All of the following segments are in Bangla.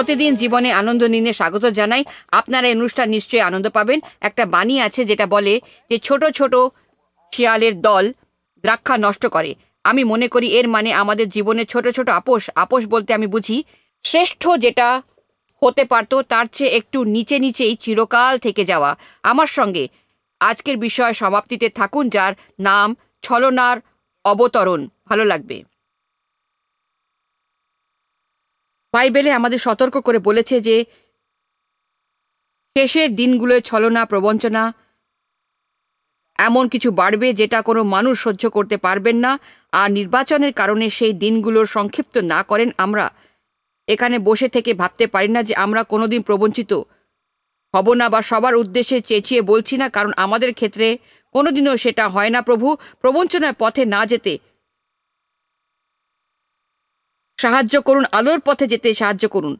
প্রতিদিন জীবনে আনন্দ নিনে স্বাগত জানাই আপনারা এই অনুষ্ঠান নিশ্চয়ই আনন্দ পাবেন একটা বাণী আছে যেটা বলে যে ছোট ছোট শিয়ালের দল দ্রাক্ষা নষ্ট করে আমি মনে করি এর মানে আমাদের জীবনে ছোট ছোট আপোষ আপোষ বলতে আমি বুঝি শ্রেষ্ঠ যেটা হতে পারতো তার চেয়ে একটু নিচে নিচেই চিরকাল থেকে যাওয়া আমার সঙ্গে আজকের বিষয় সমাপ্তিতে থাকুন যার নাম ছলনার অবতরণ ভালো লাগবে বাইবেলে আমাদের সতর্ক করে বলেছে যে শেষের দিনগুলোয় ছলনা প্রবঞ্চনা এমন কিছু বাড়বে যেটা কোনো মানুষ সহ্য করতে পারবেন না আর নির্বাচনের কারণে সেই দিনগুলোর সংক্ষিপ্ত না করেন আমরা এখানে বসে থেকে ভাবতে পারি না যে আমরা কোনোদিন প্রবঞ্চিত হব না বা সবার উদ্দেশ্যে চেঁচিয়ে বলছি না কারণ আমাদের ক্ষেত্রে কোনোদিনও সেটা হয় না প্রভু প্রবঞ্চনার পথে না যেতে সাহায্য করুন আলোর পথে যেতে সাহায্য করুন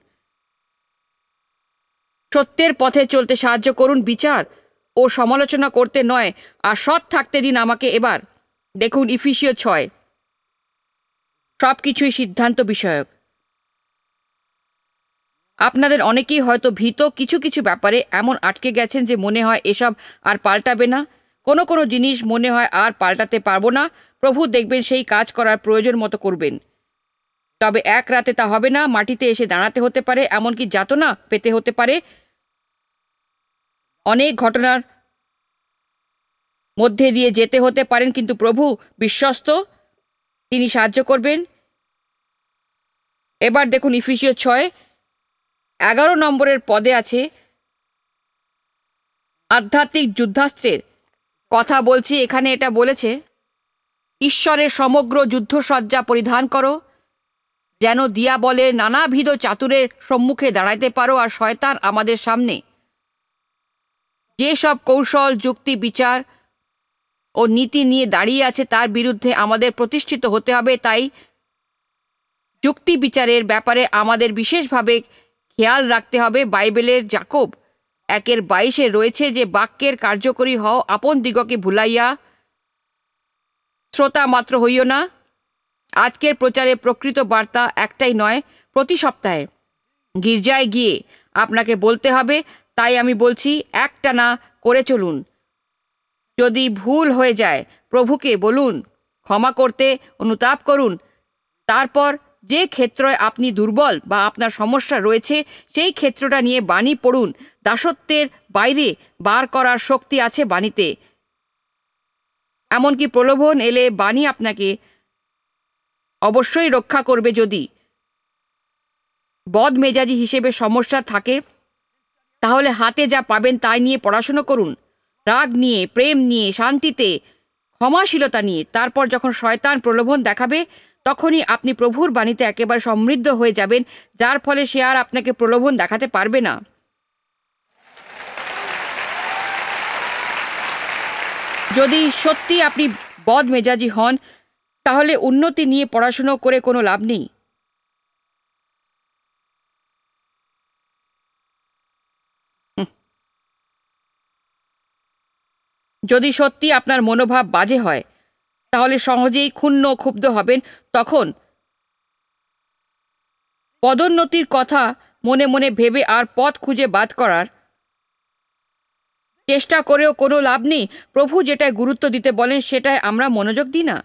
সত্যের পথে চলতে সাহায্য করুন বিচার ও সমালোচনা করতে নয় আর সৎ থাকতে দিন আমাকে এবার দেখুন ইফিসিও ছয় সব কিছুই সিদ্ধান্ত বিষয়ক আপনাদের অনেকেই হয়তো ভীত কিছু কিছু ব্যাপারে এমন আটকে গেছেন যে মনে হয় এসব আর পাল্টাবে না কোনো কোনো জিনিস মনে হয় আর পাল্টাতে পারবো না প্রভু দেখবেন সেই কাজ করার প্রয়োজন মতো করবেন তবে এক রাতে তা হবে না মাটিতে এসে দাঁড়াতে হতে পারে এমনকি যাতনা পেতে হতে পারে অনেক ঘটনার মধ্যে দিয়ে যেতে হতে পারেন কিন্তু প্রভু বিশ্বস্ত তিনি সাহায্য করবেন এবার দেখুন ইফিসিও ছয় এগারো নম্বরের পদে আছে আধ্যাত্মিক যুদ্ধাস্ত্রের কথা বলছি এখানে এটা বলেছে ঈশ্বরের সমগ্র যুদ্ধসজ্জা পরিধান করো যেন দিয়া বলে নানাবিধ চাতুরের সম্মুখে দাঁড়াইতে পারো আর শয়তান আমাদের সামনে যে সব কৌশল যুক্তি বিচার ও নীতি নিয়ে দাঁড়িয়ে আছে তার বিরুদ্ধে আমাদের প্রতিষ্ঠিত হতে হবে তাই যুক্তি বিচারের ব্যাপারে আমাদের বিশেষভাবে খেয়াল রাখতে হবে বাইবেলের জাকব একের বাইশে রয়েছে যে বাক্যের কার্যকরী হও আপন দিগকে ভুলাইয়া শ্রোতা মাত্র হইও না আজকের প্রচারে প্রকৃত বার্তা একটাই নয় প্রতি সপ্তাহে গির্জায় গিয়ে আপনাকে বলতে হবে তাই আমি বলছি একটা না করে চলুন যদি ভুল হয়ে যায় প্রভুকে বলুন ক্ষমা করতে অনুতাপ করুন তারপর যে ক্ষেত্র আপনি দুর্বল বা আপনার সমস্যা রয়েছে সেই ক্ষেত্রটা নিয়ে বাণী পড়ুন দাসত্বের বাইরে বার করার শক্তি আছে বাণীতে এমনকি প্রলোভন এলে বাণী আপনাকে অবশ্যই রক্ষা করবে যদি বদ মেজাজি হিসেবে সমস্যা থাকে তাহলে হাতে যা পাবেন তাই নিয়ে পড়াশুনো করুন রাগ নিয়ে প্রেম নিয়ে শান্তিতে ক্ষমাশীলতা নিয়ে তারপর যখন শয়তান প্রলোভন দেখাবে তখনই আপনি প্রভুর বাণীতে একেবারে সমৃদ্ধ হয়ে যাবেন যার ফলে সে আর আপনাকে প্রলোভন দেখাতে পারবে না যদি সত্যি আপনি বদ মেজাজি হন তাহলে উন্নতি নিয়ে পড়াশুনো করে কোনো লাভ নেই যদি সত্যি আপনার মনোভাব বাজে হয় তাহলে সহজেই ক্ষুণ্ণ ক্ষুব্ধ হবেন তখন পদোন্নতির কথা মনে মনে ভেবে আর পথ খুঁজে বাদ করার চেষ্টা করেও কোনো লাভ নেই প্রভু যেটায় গুরুত্ব দিতে বলেন সেটায় আমরা মনোযোগ দিই না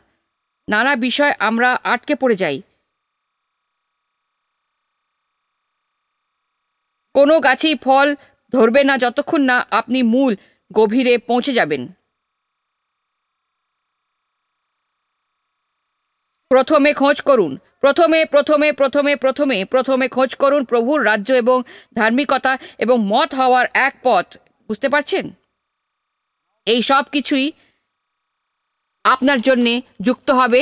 নানা বিষয় আমরা আটকে পড়ে যাই কোনো গাছেই ফল ধরবে না যতক্ষণ না আপনি মূল গভীরে পৌঁছে যাবেন প্রথমে খোঁজ করুন প্রথমে প্রথমে প্রথমে প্রথমে প্রথমে খোঁজ করুন প্রভুর রাজ্য এবং ধার্মিকতা এবং মত হওয়ার এক পথ বুঝতে পারছেন এই সব কিছুই আপনার জন্যে যুক্ত হবে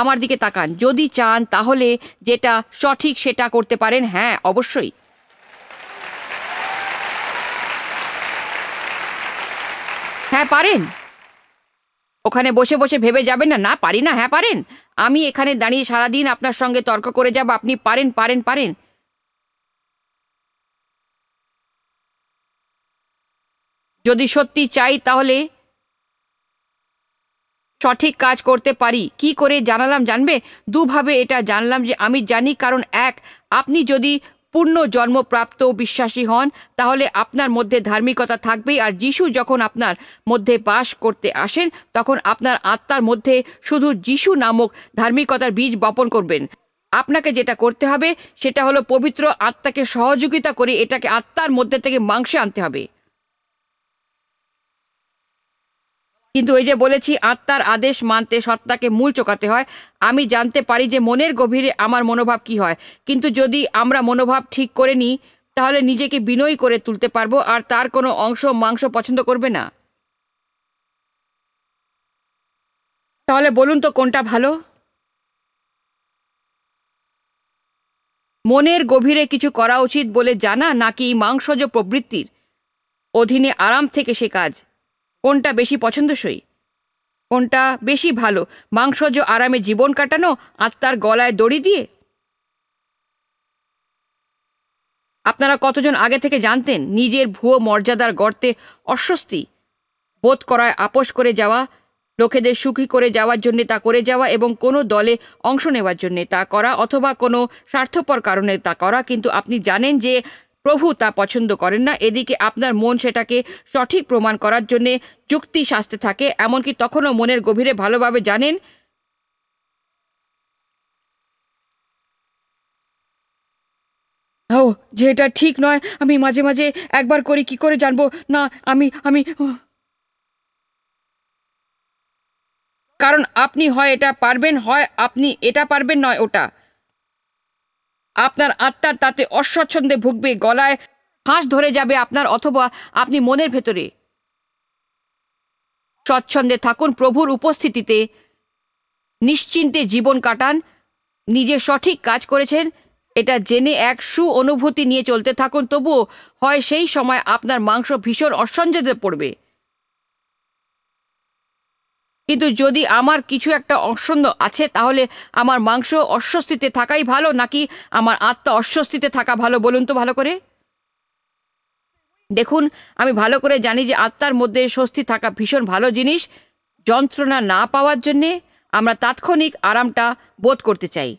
আমার দিকে তাকান যদি চান তাহলে যেটা সঠিক সেটা করতে পারেন হ্যাঁ অবশ্যই হ্যাঁ পারেন ওখানে বসে বসে ভেবে যাবেন না না পারি না হ্যাঁ পারেন আমি এখানে দাঁড়িয়ে সারাদিন আপনার সঙ্গে তর্ক করে যাব আপনি পারেন পারেন পারেন যদি সত্যি চাই তাহলে সঠিক কাজ করতে পারি কি করে জানালাম জানবে দুভাবে এটা জানলাম যে আমি জানি কারণ এক আপনি যদি পূর্ণ জন্মপ্রাপ্ত বিশ্বাসী হন তাহলে আপনার মধ্যে ধার্মিকতা থাকবেই আর যিশু যখন আপনার মধ্যে বাস করতে আসেন তখন আপনার আত্মার মধ্যে শুধু যিশু নামক ধার্মিকতার বীজ বপন করবেন আপনাকে যেটা করতে হবে সেটা হলো পবিত্র আত্মাকে সহযোগিতা করে এটাকে আত্মার মধ্যে থেকে মাংসে আনতে হবে কিন্তু ওই যে বলেছি আত্মার আদেশ মানতে সত্তাকে মূল চোকাতে হয় আমি জানতে পারি যে মনের গভীরে আমার মনোভাব কি হয় কিন্তু যদি আমরা মনোভাব ঠিক করে নিই তাহলে নিজেকে বিনয়ী করে তুলতে পারবো আর তার কোনো অংশ মাংস পছন্দ করবে না তাহলে বলুন তো কোনটা ভালো মনের গভীরে কিছু করা উচিত বলে জানা নাকি মাংসজ প্রবৃত্তির অধীনে আরাম থেকে সে কাজ কোনটা বেশি পছন্দসই কোনটা বেশি ভালো মাংসজ আরামে জীবন কাটানো আত্মার গলায় দড়ি দিয়ে আপনারা কতজন আগে থেকে জানতেন নিজের ভুয়ো মর্যাদার গর্তে অস্বস্তি বোধ করায় আপোষ করে যাওয়া লোকেদের সুখী করে যাওয়ার জন্যে তা করে যাওয়া এবং কোনো দলে অংশ নেওয়ার জন্যে তা করা অথবা কোনো স্বার্থপর কারণে তা করা কিন্তু আপনি জানেন যে প্রভু তা পছন্দ করেন না এদিকে আপনার মন সেটাকে সঠিক প্রমাণ করার জন্যে যুক্তি সাজতে থাকে এমনকি তখনও মনের গভীরে ভালোভাবে জানেন ও যে এটা ঠিক নয় আমি মাঝে মাঝে একবার করি কি করে জানবো না আমি আমি কারণ আপনি হয় এটা পারবেন হয় আপনি এটা পারবেন নয় ওটা আপনার আত্মার তাতে অস্বচ্ছন্দে ভুগবে গলায় ফাঁস ধরে যাবে আপনার অথবা আপনি মনের ভেতরে স্বচ্ছন্দে থাকুন প্রভুর উপস্থিতিতে নিশ্চিন্তে জীবন কাটান নিজে সঠিক কাজ করেছেন এটা জেনে এক সু অনুভূতি নিয়ে চলতে থাকুন তবুও হয় সেই সময় আপনার মাংস ভীষণ অসঞ্জতে পড়বে কিন্তু যদি আমার কিছু একটা অসন্ধ আছে তাহলে আমার মাংস অস্বস্তিতে থাকাই ভালো নাকি আমার আত্মা অস্বস্তিতে থাকা ভালো বলুন তো ভালো করে দেখুন আমি ভালো করে জানি যে আত্মার মধ্যে স্বস্তি থাকা ভীষণ ভালো জিনিস যন্ত্রণা না পাওয়ার জন্যে আমরা তাৎক্ষণিক আরামটা বোধ করতে চাই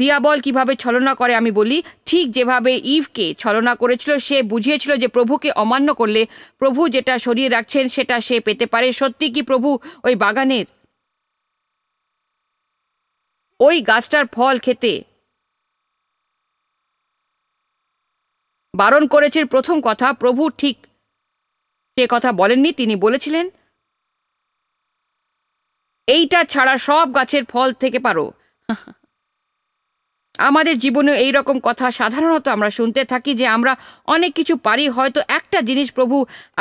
দিয়াবল কিভাবে ছলনা করে আমি বলি ঠিক যেভাবে ইভকে ছলনা করেছিল সে বুঝিয়েছিল যে প্রভুকে অমান্য করলে প্রভু যেটা সরিয়ে রাখছেন সেটা সে পেতে পারে সত্যি কি প্রভু ওই বাগানের ওই গাছটার ফল খেতে বারণ করেছেন প্রথম কথা প্রভু ঠিক সে কথা বলেননি তিনি বলেছিলেন এইটা ছাড়া সব গাছের ফল থেকে পারো আমাদের জীবনে এই রকম কথা সাধারণত আমরা শুনতে থাকি যে আমরা অনেক কিছু পারি হয়তো একটা জিনিস প্রভু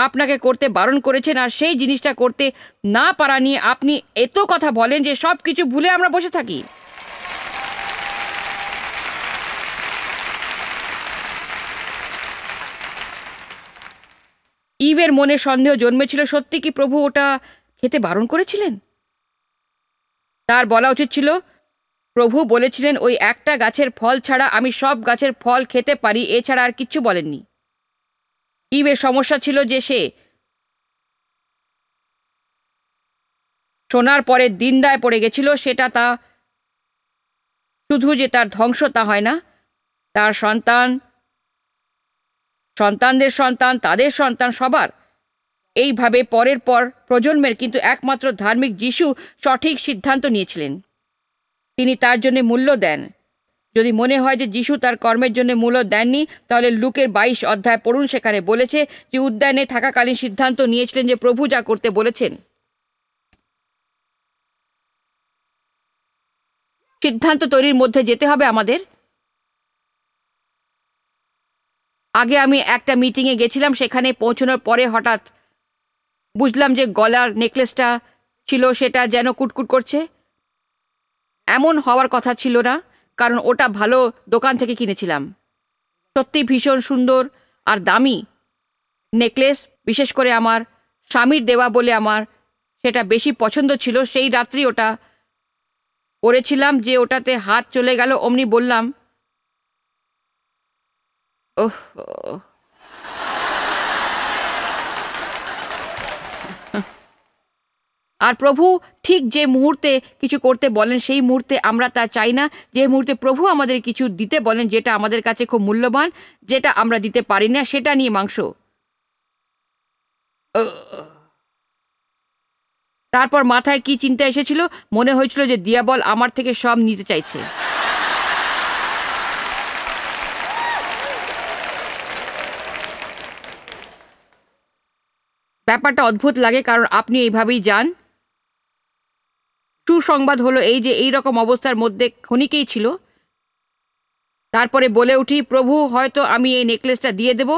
আপনাকে করতে বারণ করেছেন আর সেই জিনিসটা করতে না পারা নিয়ে আপনি এত কথা বলেন যে সব কিছু ভুলে আমরা বসে থাকি ইভের মনে সন্দেহ জন্মেছিল সত্যি কি প্রভু ওটা খেতে বারণ করেছিলেন তার বলা উচিত ছিল প্রভু বলেছিলেন ওই একটা গাছের ফল ছাড়া আমি সব গাছের ফল খেতে পারি এছাড়া আর কিচ্ছু বলেননি ইবে সমস্যা ছিল যে সে শোনার পরে দিনদায় পড়ে গেছিল সেটা তা শুধু যে তার ধ্বংস তা হয় না তার সন্তান সন্তানদের সন্তান তাদের সন্তান সবার এইভাবে পরের পর প্রজন্মের কিন্তু একমাত্র ধার্মিক যিশু সঠিক সিদ্ধান্ত নিয়েছিলেন তিনি তার জন্য মূল্য দেন যদি মনে হয় যে যিশু তার কর্মের জন্য মূল্য দেননি তাহলে লুকের বাইশ অধ্যায় পড়ুন সেখানে বলেছে যে উদ্যানে থাকাকালীন সিদ্ধান্ত নিয়েছিলেন যে প্রভু যা করতে বলেছেন সিদ্ধান্ত তৈরির মধ্যে যেতে হবে আমাদের আগে আমি একটা মিটিংয়ে গেছিলাম সেখানে পৌঁছানোর পরে হঠাৎ বুঝলাম যে গলার নেকলেসটা ছিল সেটা যেন কুটকুট করছে এমন হওয়ার কথা ছিল না কারণ ওটা ভালো দোকান থেকে কিনেছিলাম সত্যি ভীষণ সুন্দর আর দামি নেকলেস বিশেষ করে আমার স্বামীর দেওয়া বলে আমার সেটা বেশি পছন্দ ছিল সেই রাত্রি ওটা পরেছিলাম যে ওটাতে হাত চলে গেল অমনি বললাম ওহ আর প্রভু ঠিক যে মুহূর্তে কিছু করতে বলেন সেই মুহূর্তে আমরা তা চাই না যে মুহূর্তে প্রভু আমাদের কিছু দিতে বলেন যেটা আমাদের কাছে খুব মূল্যবান যেটা আমরা দিতে পারি না সেটা নিয়ে মাংস তারপর মাথায় কি চিন্তা এসেছিল মনে হয়েছিল যে দিয়াবল আমার থেকে সব নিতে চাইছে ব্যাপারটা অদ্ভুত লাগে কারণ আপনি এইভাবেই যান সংবাদ হলো এই যে এই রকম অবস্থার মধ্যে খনিকেই ছিল তারপরে বলে উঠি প্রভু হয়তো আমি এই নেকলেসটা দিয়ে দেব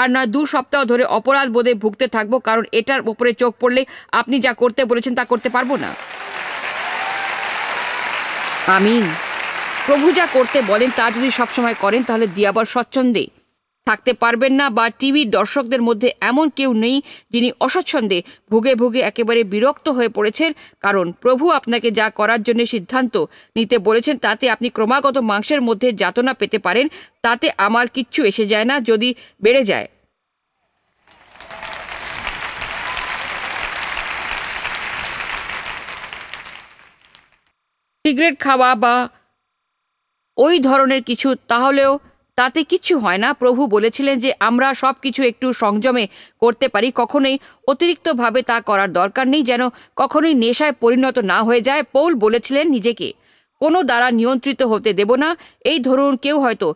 আর না দু সপ্তাহ ধরে অপরাধ বোধে ভুগতে থাকবো কারণ এটার ওপরে চোখ পড়লে আপনি যা করতে বলেছেন তা করতে পারবো না আমিন প্রভু যা করতে বলেন তা যদি সবসময় করেন তাহলে দিয়াবার স্বচ্ছন্দে থাকতে পারবেন না বা টিভির দর্শকদের মধ্যে এমন কেউ নেই যিনি অস্বচ্ছন্দে ভুগে ভুগে একেবারে বিরক্ত হয়ে পড়েছেন কারণ প্রভু আপনাকে যা করার জন্য সিদ্ধান্ত নিতে বলেছেন তাতে আপনি ক্রমাগত মাংসের মধ্যে যাতনা পেতে পারেন তাতে আমার কিচ্ছু এসে যায় না যদি বেড়ে যায় সিগারেট খাওয়া বা ওই ধরনের কিছু তাহলেও তাতে কিছু হয় না প্রভু বলেছিলেন যে আমরা সব কিছু একটু সংযমে করতে পারি কখনোই অতিরিক্তভাবে তা করার দরকার নেই যেন কখনোই নেশায় পরিণত না হয়ে যায় পৌল বলেছিলেন নিজেকে কোনো দ্বারা নিয়ন্ত্রিত হতে দেব না এই ধরুন কেউ হয়তো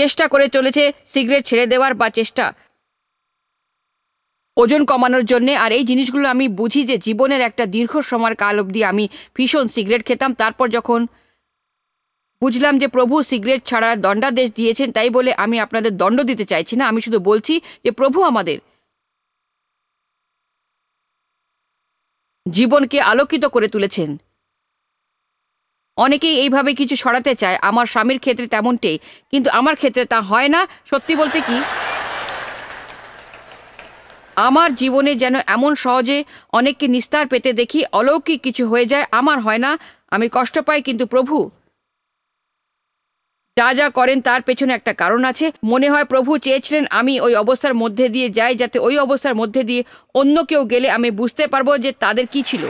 চেষ্টা করে চলেছে সিগারেট ছেড়ে দেওয়ার বা চেষ্টা ওজন কমানোর জন্য আর এই জিনিসগুলো আমি বুঝি যে জীবনের একটা দীর্ঘ সময়ের কাল অবধি আমি ভীষণ সিগারেট খেতাম তারপর যখন বুঝলাম যে প্রভু সিগারেট ছাড়া দণ্ডাদেশ দিয়েছেন তাই বলে আমি আপনাদের দণ্ড দিতে চাইছি না আমি শুধু বলছি যে প্রভু আমাদের জীবনকে আলোকিত করে তুলেছেন অনেকেই এইভাবে কিছু সরাতে চায় আমার স্বামীর ক্ষেত্রে তেমনটাই কিন্তু আমার ক্ষেত্রে তা হয় না সত্যি বলতে কি আমার জীবনে যেন এমন সহজে অনেককে নিস্তার পেতে দেখি অলৌকিক কিছু হয়ে যায় আমার হয় না আমি কষ্ট পাই কিন্তু প্রভু যা যা করেন তার পেছনে একটা কারণ আছে মনে হয় প্রভু চেয়েছিলেন আমি ওই অবস্থার মধ্যে দিয়ে যাই যাতে ওই অবস্থার মধ্যে দিয়ে অন্য কেউ গেলে আমি বুঝতে পারবো যে তাদের কি ছিল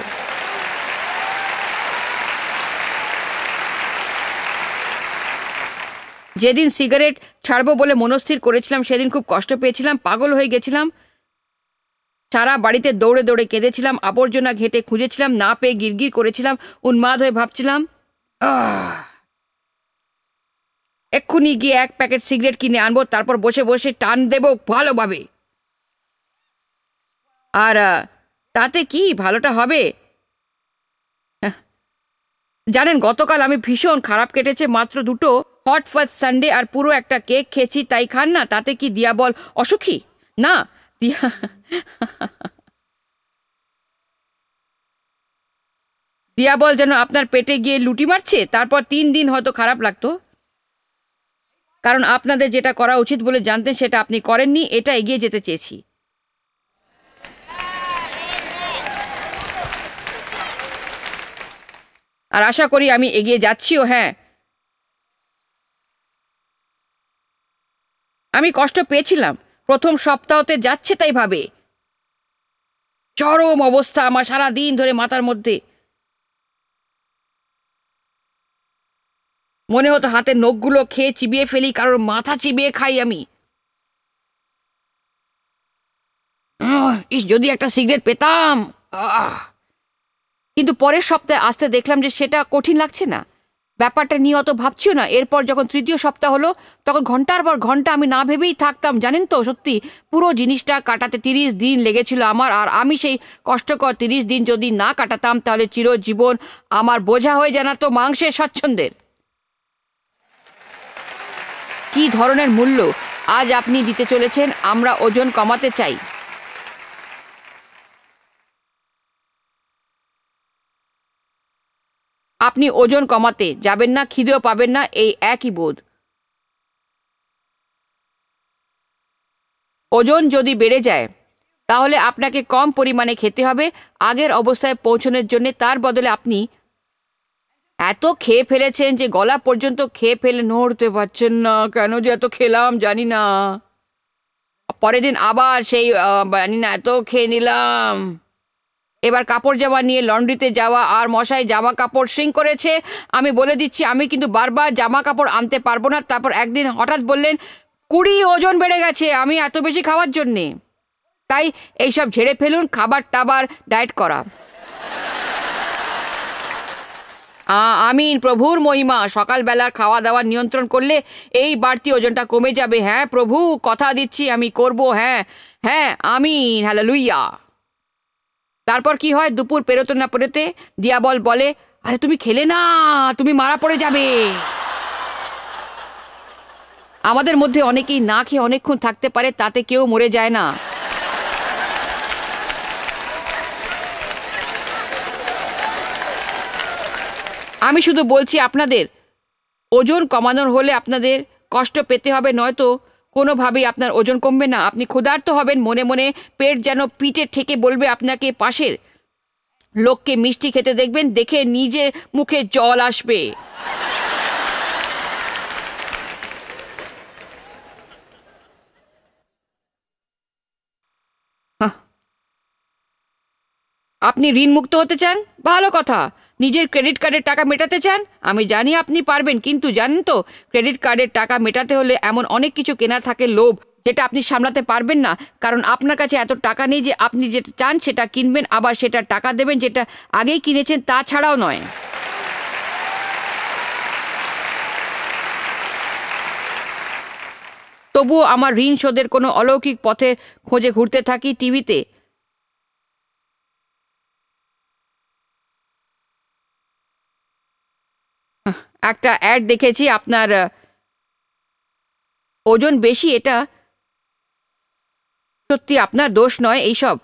যেদিন সিগারেট ছাড়বো বলে মনস্থির করেছিলাম সেদিন খুব কষ্ট পেয়েছিলাম পাগল হয়ে গেছিলাম সারা বাড়িতে দৌড়ে দৌড়ে কেঁদেছিলাম আবর্জনা ঘেটে খুঁজেছিলাম না পেয়ে গিরগির করেছিলাম উন্মাদ হয়ে ভাবছিলাম এক্ষুনি গিয়ে এক প্যাকেট সিগারেট কিনে আনবো তারপর বসে বসে টান দেব ভালোভাবে আর তাতে কি ভালোটা হবে জানেন গতকাল আমি ভীষণ খারাপ কেটেছে মাত্র দুটো হট ফার্স্ট সানডে আর পুরো একটা কেক খেয়েছি তাই খান না তাতে কি দিয়া বল অসুখী না দিয়া দিয়াবল যেন আপনার পেটে গিয়ে লুটি মারছে তারপর তিন দিন হয়তো খারাপ লাগতো কারণ আপনাদের যেটা করা উচিত বলে জানতেন সেটা আপনি করেননি এটা এগিয়ে যেতে চেয়েছি আর আশা করি আমি এগিয়ে যাচ্ছিও হ্যাঁ আমি কষ্ট পেয়েছিলাম প্রথম সপ্তাহতে যাচ্ছে তাই ভাবে চরম অবস্থা আমার সারা দিন ধরে মাথার মধ্যে মনে হতো হাতে নখগুলো খেয়ে চিবিয়ে ফেলি কারোর মাথা চিবিয়ে খাই আমি ইস যদি একটা সিগারেট পেতাম কিন্তু পরের সপ্তাহে আসতে দেখলাম যে সেটা কঠিন লাগছে না ব্যাপারটা নিয়ে অত ভাবছিও না এরপর যখন তৃতীয় সপ্তাহ হলো তখন ঘন্টার পর ঘন্টা আমি না ভেবেই থাকতাম জানেন তো সত্যি পুরো জিনিসটা কাটাতে তিরিশ দিন লেগেছিল আমার আর আমি সেই কষ্টকর তিরিশ দিন যদি না কাটাতাম তাহলে চিরজীবন আমার বোঝা হয়ে জানাতো মাংসের স্বাচ্ছন্দ্যের কি ধরনের মূল্য আজ আপনি দিতে চলেছেন আমরা ওজন কমাতে চাই আপনি ওজন কমাতে যাবেন না খিদেও পাবেন না এই একই বোধ ওজন যদি বেড়ে যায় তাহলে আপনাকে কম পরিমাণে খেতে হবে আগের অবস্থায় পৌঁছনোর জন্য তার বদলে আপনি এত খেয়ে ফেলেছেন যে গলা পর্যন্ত খেয়ে ফেলে নড়তে পারছেন না কেন যে এত খেলাম জানি না পরের দিন আবার সেই জানি না এত খেয়ে নিলাম এবার কাপড় জামা নিয়ে লন্ড্রিতে যাওয়া আর মশাই জামা কাপড় সিং করেছে আমি বলে দিচ্ছি আমি কিন্তু বারবার জামা কাপড় আনতে পারবো না তারপর একদিন হঠাৎ বললেন কুড়ি ওজন বেড়ে গেছে আমি এত বেশি খাওয়ার জন্যে তাই এইসব ঝেড়ে ফেলুন খাবার টাবার ডায়েট করা আমিন প্রভুর মহিমা সকালবেলার খাওয়া দাওয়া নিয়ন্ত্রণ করলে এই বাড়তি ওজনটা কমে যাবে হ্যাঁ প্রভু কথা দিচ্ছি আমি করব হ্যাঁ হ্যাঁ আমিন হ্যালো লুইয়া তারপর কি হয় দুপুর পেরোতে না পেরোতে দিয়াবল বলে আরে তুমি খেলে না তুমি মারা পড়ে যাবে আমাদের মধ্যে অনেকেই না খেয়ে অনেকক্ষণ থাকতে পারে তাতে কেউ মরে যায় না আমি শুধু বলছি আপনাদের ওজন কমানোর হলে আপনাদের কষ্ট পেতে হবে নয়তো কোনোভাবেই আপনার ওজন কমবে না আপনি ক্ষুধার্ত হবেন মনে মনে পেট যেন পিঠে ঠেকে বলবে আপনাকে পাশের লোককে মিষ্টি খেতে দেখবেন দেখে নিজে মুখে জল আসবে আপনি ঋণমুক্ত হতে চান ভালো কথা নিজের ক্রেডিট কার্ডের টাকা মেটাতে চান আমি জানি আপনি পারবেন কিন্তু জানেন তো ক্রেডিট কার্ডের টাকা মেটাতে হলে এমন অনেক কিছু কেনা থাকে লোভ যেটা আপনি সামলাতে পারবেন না কারণ আপনার কাছে এত টাকা নেই যে আপনি যেটা চান সেটা কিনবেন আবার সেটা টাকা দেবেন যেটা আগেই কিনেছেন তা ছাড়াও নয় তবুও আমার ঋণ শোধের কোনো অলৌকিক পথে খোঁজে ঘুরতে থাকি টিভিতে একটা অ্যাড দেখেছি আপনার ওজন বেশি এটা সত্যি আপনার দোষ নয় এইসব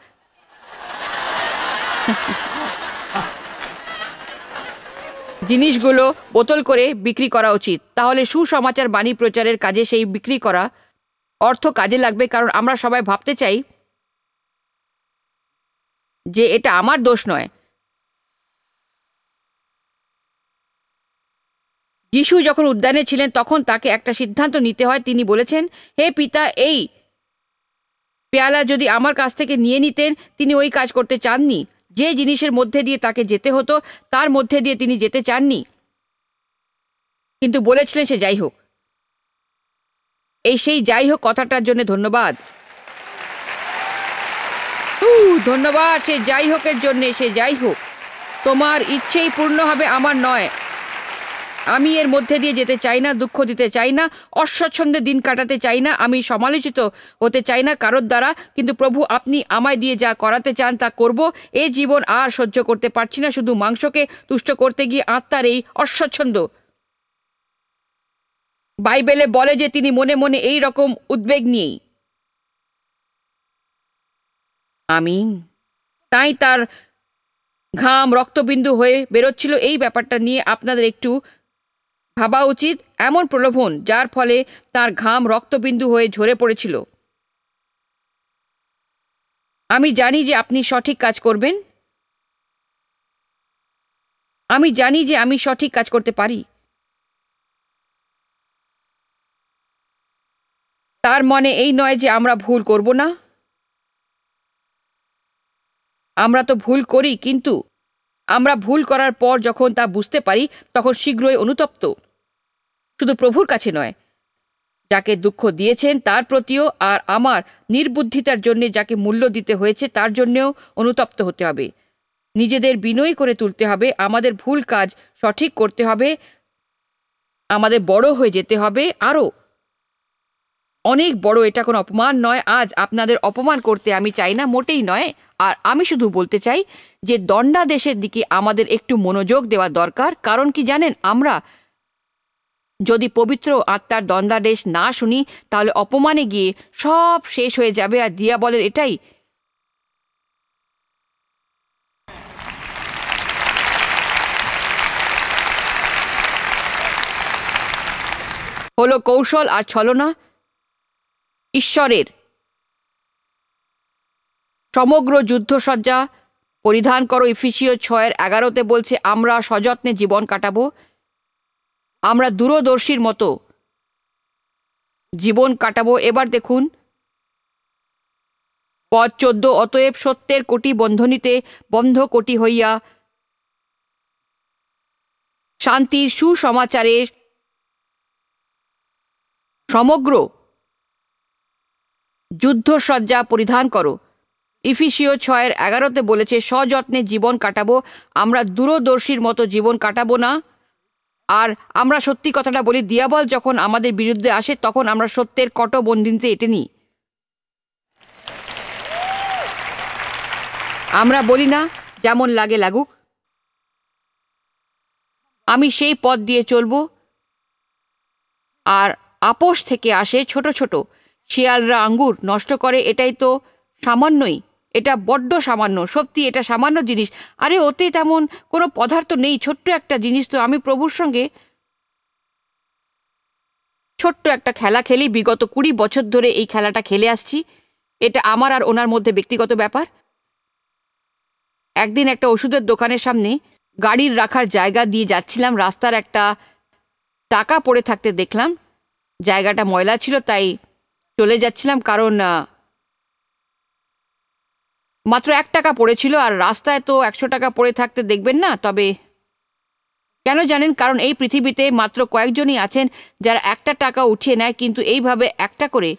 জিনিসগুলো বোতল করে বিক্রি করা উচিত তাহলে সুসমাচার বাণী প্রচারের কাজে সেই বিক্রি করা অর্থ কাজে লাগবে কারণ আমরা সবাই ভাবতে চাই যে এটা আমার দোষ নয় যিশু যখন উদ্যানে ছিলেন তখন তাকে একটা সিদ্ধান্ত নিতে হয় তিনি বলেছেন হে পিতা এই পেয়ালা যদি আমার কাছ থেকে নিয়ে নিতেন তিনি ওই কাজ করতে চাননি যে জিনিসের মধ্যে দিয়ে তাকে যেতে হতো তার মধ্যে দিয়ে তিনি যেতে চাননি কিন্তু বলেছিলেন সে যাই হোক এই সেই যাই হোক কথাটার জন্য ধন্যবাদ ধন্যবাদ সে যাই হোকের জন্যে সে যাই হোক তোমার ইচ্ছেই পূর্ণ হবে আমার নয় আমি এর মধ্যে দিয়ে যেতে চাই না দুঃখ দিতে চাই না অস্বচ্ছন্দে দিন কাটাতে চাই না আমি সমালোচিত হতে চাই না কারোর দ্বারা কিন্তু প্রভু আপনি আমায় দিয়ে যা করাতে চান তা করব এ জীবন আর সহ্য করতে পারছি না শুধু মাংসকে তুষ্ট করতে গিয়ে আত্মার এই অস্বচ্ছন্দ বাইবেলে বলে যে তিনি মনে মনে এই রকম উদ্বেগ নিয়েই আমি তাই তার ঘাম রক্তবিন্দু হয়ে বেরোচ্ছিল এই ব্যাপারটা নিয়ে আপনাদের একটু ভাবা উচিত এমন প্রলোভন যার ফলে তার ঘাম রক্তবিন্দু হয়ে ঝরে পড়েছিল আমি জানি যে আপনি সঠিক কাজ করবেন আমি জানি যে আমি সঠিক কাজ করতে পারি তার মনে এই নয় যে আমরা ভুল করব না আমরা তো ভুল করি কিন্তু আমরা ভুল করার পর যখন তা বুঝতে পারি তখন শীঘ্রই অনুতপ্ত শুধু প্রভুর কাছে নয় যাকে দুঃখ দিয়েছেন তার প্রতিও আর আমার নির্বুদ্ধিতার জন্যে যাকে মূল্য দিতে হয়েছে তার জন্যেও অনুতপ্ত হতে হবে নিজেদের বিনয়ী করে তুলতে হবে আমাদের ভুল কাজ সঠিক করতে হবে আমাদের বড় হয়ে যেতে হবে আরও অনেক বড় এটা কোনো অপমান নয় আজ আপনাদের অপমান করতে আমি চাই না মোটেই নয় আর আমি শুধু বলতে চাই যে দণ্ডাদেশের দিকে আমাদের একটু মনোযোগ দেওয়া দরকার কারণ কি জানেন আমরা যদি পবিত্র আত্মার দন্দাদেশ না শুনি তাহলে অপমানে গিয়ে সব শেষ হয়ে যাবে আর দিয়া বলের এটাই হলো কৌশল আর ছলনা ঈশ্বরের সমগ্র যুদ্ধসজ্জা পরিধান করো ইফিসীয় ছয়ের এগারোতে বলছে আমরা সযত্নে জীবন কাটাবো আমরা দূরদর্শীর মতো জীবন কাটাবো এবার দেখুন পদ চোদ্দ অতএব সত্যের কোটি বন্ধনীতে বন্ধ কোটি হইয়া শান্তির সুসমাচারে সমগ্র সজ্জা পরিধান করো ইফিসিও ছয়ের এগারোতে বলেছে সযত্নে জীবন কাটাবো আমরা দূরদর্শীর মতো জীবন কাটাবো না আর আমরা সত্যি কথাটা বলি দিয়াবল যখন আমাদের বিরুদ্ধে আসে তখন আমরা সত্যের কট বন্দিনতে এটে নিই আমরা বলি না যেমন লাগে লাগুক আমি সেই পথ দিয়ে চলব আর আপোষ থেকে আসে ছোট ছোট শিয়ালরা আঙ্গুর নষ্ট করে এটাই তো সামান্যই এটা বড্ড সামান্য সত্যি এটা সামান্য জিনিস আরে ওতে তেমন কোনো পদার্থ নেই ছোট্ট একটা জিনিস তো আমি প্রভুর সঙ্গে ছোট্ট একটা খেলা খেলি বিগত কুড়ি বছর ধরে এই খেলাটা খেলে আসছি এটা আমার আর ওনার মধ্যে ব্যক্তিগত ব্যাপার একদিন একটা ওষুধের দোকানের সামনে গাড়ির রাখার জায়গা দিয়ে যাচ্ছিলাম রাস্তার একটা টাকা পড়ে থাকতে দেখলাম জায়গাটা ময়লা ছিল তাই চলে যাচ্ছিলাম কারণ মাত্র এক টাকা পড়েছিল আর রাস্তায় তো একশো টাকা পড়ে থাকতে দেখবেন না তবে কেন জানেন কারণ এই পৃথিবীতে মাত্র কয়েকজনই আছেন যারা একটা টাকা উঠিয়ে নেয় কিন্তু এইভাবে একটা করে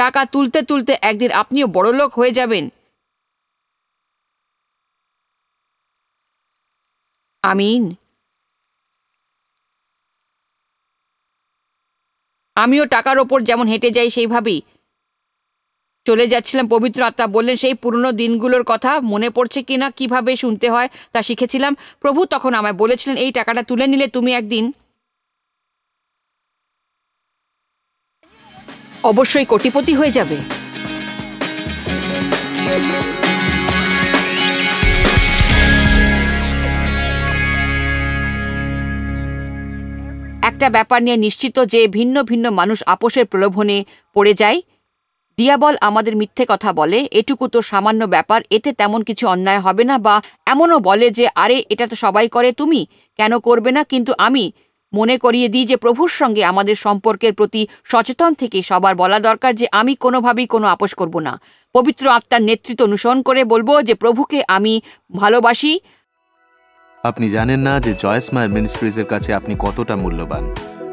টাকা তুলতে তুলতে একদিন আপনিও বড়লোক হয়ে যাবেন আমিন আমিও টাকার ওপর যেমন হেঁটে যাই সেইভাবেই চলে যাচ্ছিলাম পবিত্র আত্মা বললেন সেই পুরনো দিনগুলোর কথা মনে পড়ছে কি না কীভাবে শুনতে হয় তা শিখেছিলাম প্রভু তখন আমায় বলেছিলেন এই টাকাটা তুলে নিলে তুমি একদিন অবশ্যই কোটিপতি হয়ে যাবে একটা ব্যাপার নিয়ে নিশ্চিত যে ভিন্ন ভিন্ন মানুষ আপোষের প্রলোভনে পড়ে যায় ডিয়াবল আমাদের মিথ্যে কথা বলে এটুকু তো সামান্য ব্যাপার এতে তেমন কিছু অন্যায় হবে না বা এমনও বলে যে আরে এটা তো সবাই করে তুমি কেন করবে না কিন্তু আমি মনে করিয়ে দিই যে প্রভুর সঙ্গে আমাদের সম্পর্কের প্রতি সচেতন থেকে সবার বলা দরকার যে আমি কোনোভাবেই কোনো আপোষ করব না পবিত্র আত্মার নেতৃত্ব অনুসরণ করে বলবো যে প্রভুকে আমি ভালোবাসি আপনি জানেন না যে জয়স মায়ের মিনিস্ট্রিজের কাছে আপনি কতটা মূল্যবান